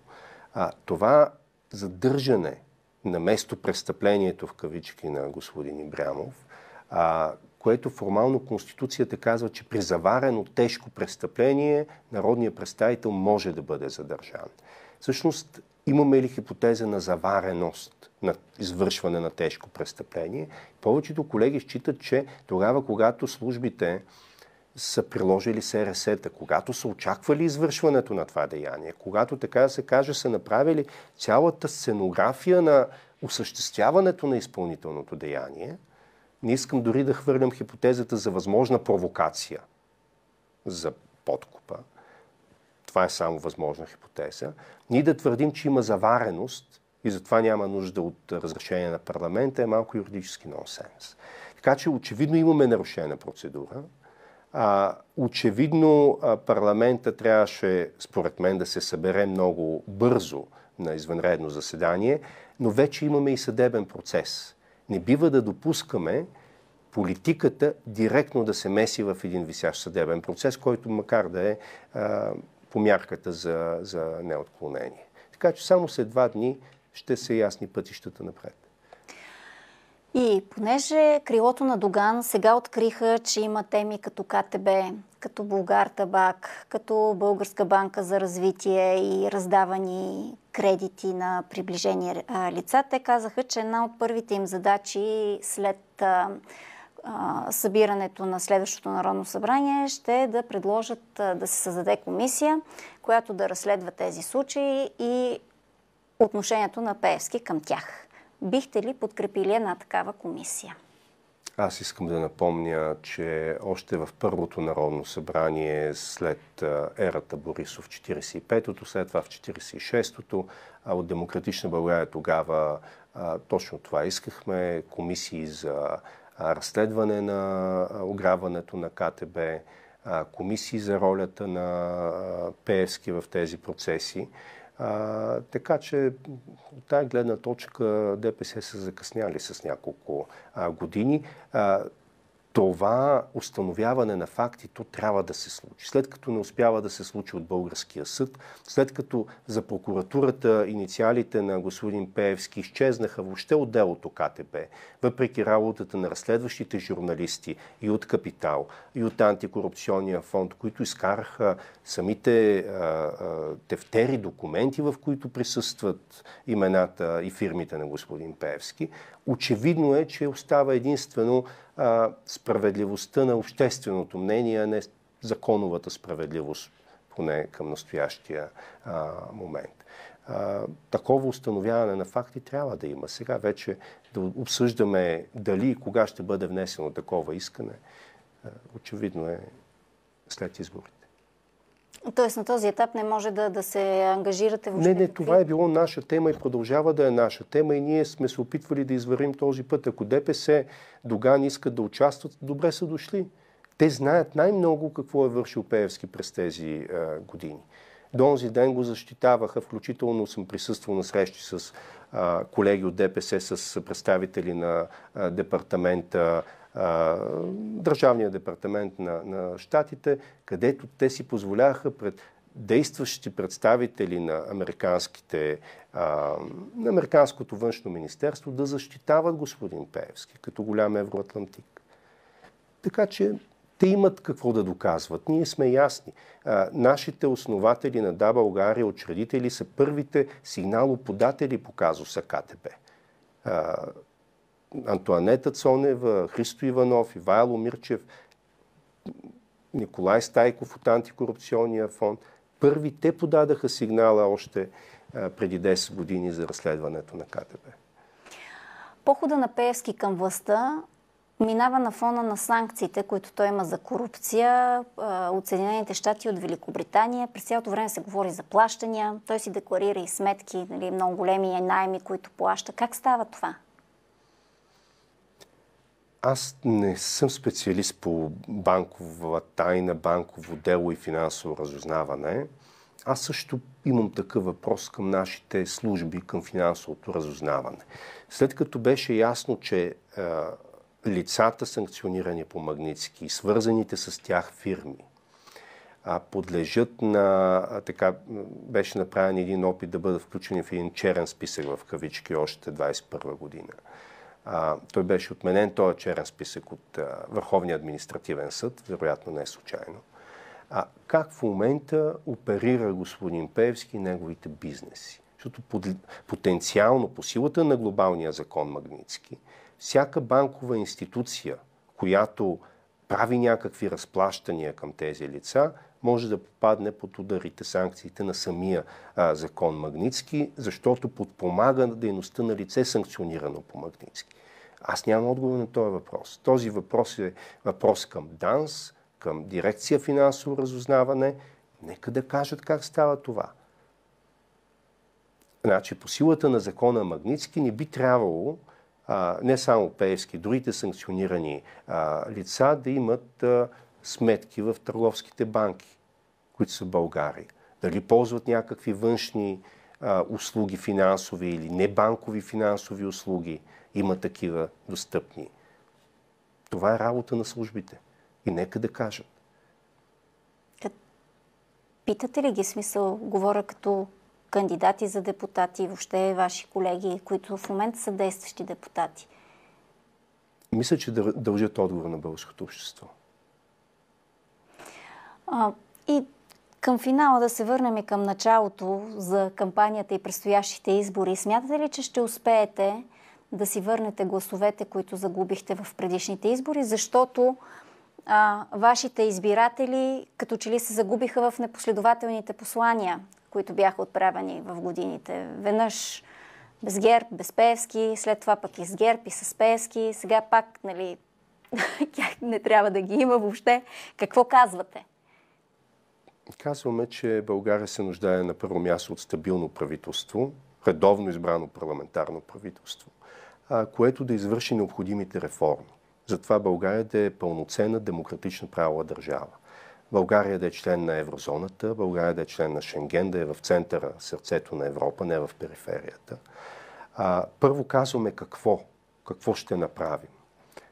S2: а, това задържане на место престъплението в кавички на господин Ибрямов, а, което формално Конституцията казва, че при заварено тежко престъпление народният представител може да бъде задържан. Всъщност, имаме ли хипотеза на завареност на извършване на тежко престъпление? Повечето колеги считат, че тогава, когато службите са приложили СРС-та, когато са очаквали извършването на това деяние, когато, така да се каже, са направили цялата сценография на осъществяването на изпълнителното деяние – не искам дори да хвърлям хипотезата за възможна провокация за подкупа. Това е само възможна хипотеза. Ние да твърдим, че има завареност и затова няма нужда от разрешение на парламента е малко юридически нонсенс. Така че очевидно имаме нарушена процедура. А, очевидно парламента трябваше, според мен, да се събере много бързо на извънредно заседание, но вече имаме и съдебен процес – не бива да допускаме политиката директно да се меси в един висящ съдебен процес, който макар да е а, по мярката за, за неотклонение. Така че само след два дни ще се ясни пътищата напред.
S1: И понеже крилото на Доган сега откриха, че има теми като КТБ, като Българ Табак, като Българска банка за развитие и раздавани кредити на приближени лица, те казаха, че една от първите им задачи след събирането на следващото Народно събрание ще е да предложат да се създаде комисия, която да разследва тези случаи и отношението на Пеевски към тях. Бихте ли подкрепили една такава комисия?
S2: Аз искам да напомня, че още в първото народно събрание след ерата Борисов 45-тото, след това в 46-тото, от Демократична България тогава а, точно това искахме, комисии за разследване на ограбването на КТБ, комисии за ролята на Пеевски в тези процеси. А, така че от тази гледна точка ДПС са закъсняли с няколко а, години. А, това установяване на то трябва да се случи. След като не успява да се случи от българския съд, след като за прокуратурата инициалите на господин Пеевски изчезнаха въобще от делото КТБ, въпреки работата на разследващите журналисти и от Капитал, и от Антикорупционния фонд, които изкараха самите а, а, тефтери документи, в които присъстват имената и фирмите на господин Пеевски, Очевидно е, че остава единствено а, справедливостта на общественото мнение, а не законовата справедливост, поне към настоящия а, момент. А, такова установяване на факти трябва да има. Сега вече да обсъждаме дали и кога ще бъде внесено такова искане. А, очевидно е след изборите.
S1: Тоест на този етап не може да, да се ангажирате въобще? Не,
S2: не, какви? това е било наша тема и продължава да е наша тема и ние сме се опитвали да извървим този път. Ако ДПС, Доган искат да участват, добре са дошли. Те знаят най-много какво е вършил Пеевски през тези а, е, години. До онзи ден го защитаваха, включително съм присъствал на срещи с а, е, колеги от ДПС, с представители на а, е, департамента, Държавния департамент на, на щатите, където те си позволяха пред действащи представители на, американските, а, на Американското външно министерство да защитават господин Пеевски като голям евроатлантик. Така че те имат какво да доказват. Ние сме ясни. А, нашите основатели на Да България, учредители, са първите сигналоподатели по казуса КТБ. А, Антуанета Цонева, Христо Иванов, Ивайло Мирчев, Николай Стайков от Антикорупционния фонд. Първи те подадаха сигнала още преди 10 години за разследването на КТБ.
S1: Похода на Пеевски към властта минава на фона на санкциите, които той има за корупция от Съединените щати и от Великобритания. През цялото време се говори за плащания. Той си декларира и сметки, нали, много големи найми, които плаща. Как става това?
S2: Аз не съм специалист по банкова тайна, банково дело и финансово разузнаване. Аз също имам такъв въпрос към нашите служби, към финансовото разузнаване. След като беше ясно, че лицата, санкционирани по Магницки и свързаните с тях фирми, а, подлежат на, а, така, беше направен един опит да бъдат включени в един черен списък в кавички още 21 година а, той беше отменен, този е черен списък от а, Върховния административен съд, вероятно не е случайно. А как в момента оперира господин Певски и неговите бизнеси? Защото под, потенциално, по силата на глобалния закон Магницки, всяка банкова институция, която прави някакви разплащания към тези лица, може да попадне под ударите, санкциите на самия а, закон Магницки, защото подпомага дейността на лице, санкционирано по Магницки. Аз нямам отговор на този въпрос. Този въпрос е въпрос към ДАНС, към дирекция финансово разузнаване. Нека да кажат как става това. Значи, по силата на закона Магницки не би трябвало а, не само Пеевски, другите санкционирани а, лица да имат а, сметки в търговските банки, които са в България. Дали ползват някакви външни а, услуги финансови или небанкови финансови услуги, има такива достъпни. Това е работа на службите. И нека да кажат.
S1: Питате ли ги смисъл? Говоря като кандидати за депутати, въобще ваши колеги, които в момента са действащи депутати.
S2: Мисля, че дължат отговор на българското общество.
S1: А, и към финала да се върнем и към началото за кампанията и предстоящите избори. Смятате ли, че ще успеете да си върнете гласовете, които загубихте в предишните избори, защото а, вашите избиратели като че ли се загубиха в непоследователните послания, които бяха отправени в годините. Веднъж без ГЕРБ, без пески, след това пък и с ГЕРБ и с пески. сега пак, нали, не трябва да ги има въобще. Какво казвате?
S2: Казваме, че България се нуждае на първо място от стабилно правителство, редовно избрано парламентарно правителство, което да извърши необходимите реформи. Затова България да е пълноценна демократична правила държава. България да е член на еврозоната, България да е член на Шенген, да е в центъра, сърцето на Европа, не в периферията. А, първо казваме какво, какво ще направим.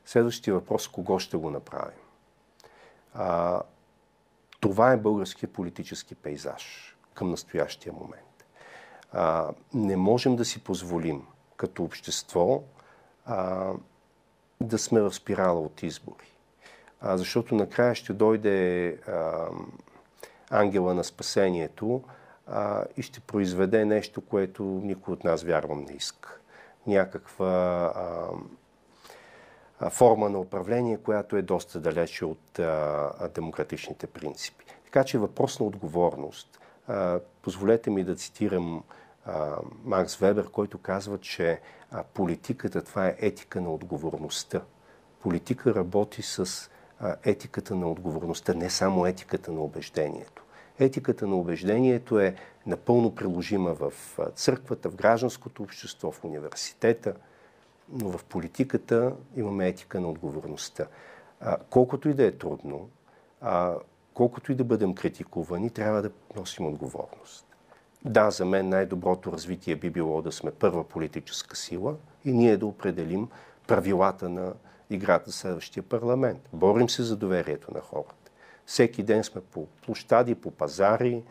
S2: Следващия въпрос, кого ще го направим. А, това е българския политически пейзаж към настоящия момент. А, не можем да си позволим като общество а, да сме в спирала от избори. А, защото накрая ще дойде а, ангела на спасението а, и ще произведе нещо, което никой от нас, вярвам, не иска. Някаква а, форма на управление, която е доста далече от демократичните принципи. Така че въпрос на отговорност. Позволете ми да цитирам Макс Вебер, който казва, че политиката това е етика на отговорността. Политика работи с етиката на отговорността, не само етиката на убеждението. Етиката на убеждението е напълно приложима в църквата, в гражданското общество, в университета – но в политиката имаме етика на отговорността. А, колкото и да е трудно, а, колкото и да бъдем критикувани, трябва да носим отговорност. Да, за мен най-доброто развитие би било да сме първа политическа сила и ние да определим правилата на играта следващия парламент. Борим се за доверието на хората. Всеки ден сме по площади, по пазари,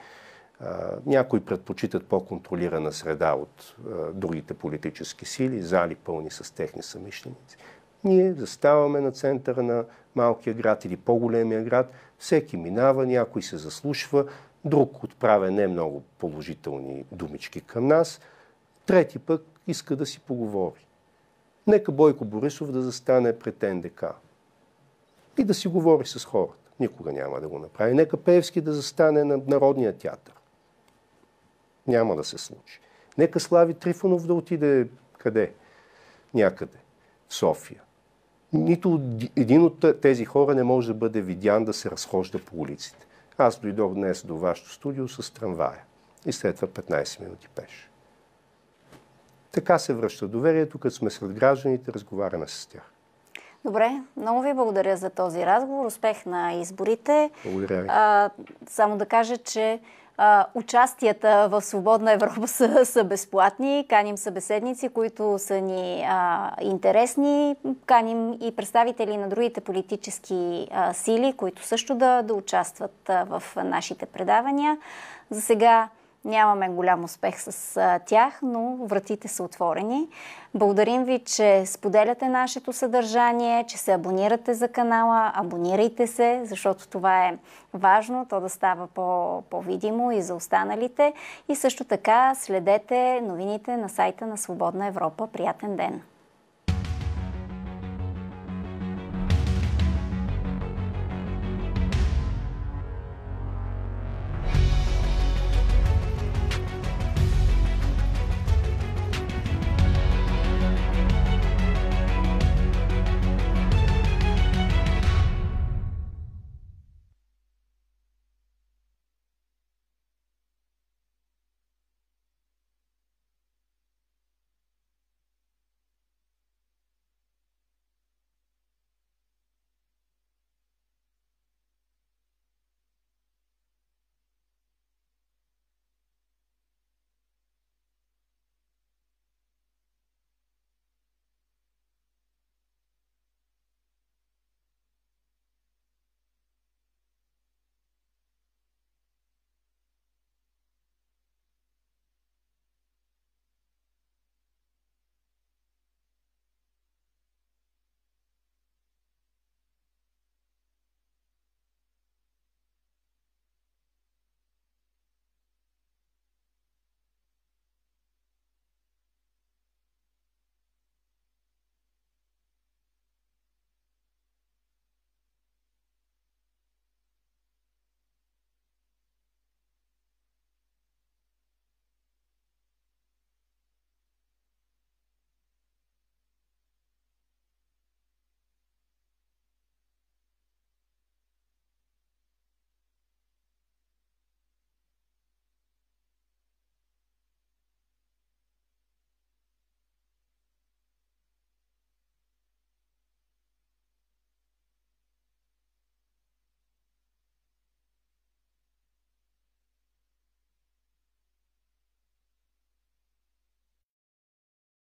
S2: някои предпочитат по-контролирана среда от другите политически сили, зали пълни с техни самишленици. Ние заставаме на центъра на малкия град или по-големия град, всеки минава, някой се заслушва, друг отправя не много положителни думички към нас, трети пък иска да си поговори. Нека Бойко Борисов да застане пред НДК и да си говори с хората. Никога няма да го направи. Нека Пеевски да застане на Народния театър няма да се случи. Нека Слави Трифонов да отиде къде? Някъде. В София. Нито един от тези хора не може да бъде видян да се разхожда по улиците. Аз дойдох днес до вашето студио с трамвая и след това 15 минути пеше. Така се връща доверието, като сме сред гражданите, разговаряме с тях.
S1: Добре, много ви благодаря за този разговор. Успех на изборите. Благодаря ви. А, само да кажа, че участията в Свободна Европа са, са безплатни. Каним събеседници, които са ни а, интересни. Каним и представители на другите политически а, сили, които също да, да участват а, в нашите предавания. За сега Нямаме голям успех с тях, но вратите са отворени. Благодарим ви, че споделяте нашето съдържание, че се абонирате за канала, абонирайте се, защото това е важно, то да става по-видимо и за останалите. И също така следете новините на сайта на Свободна Европа. Приятен ден!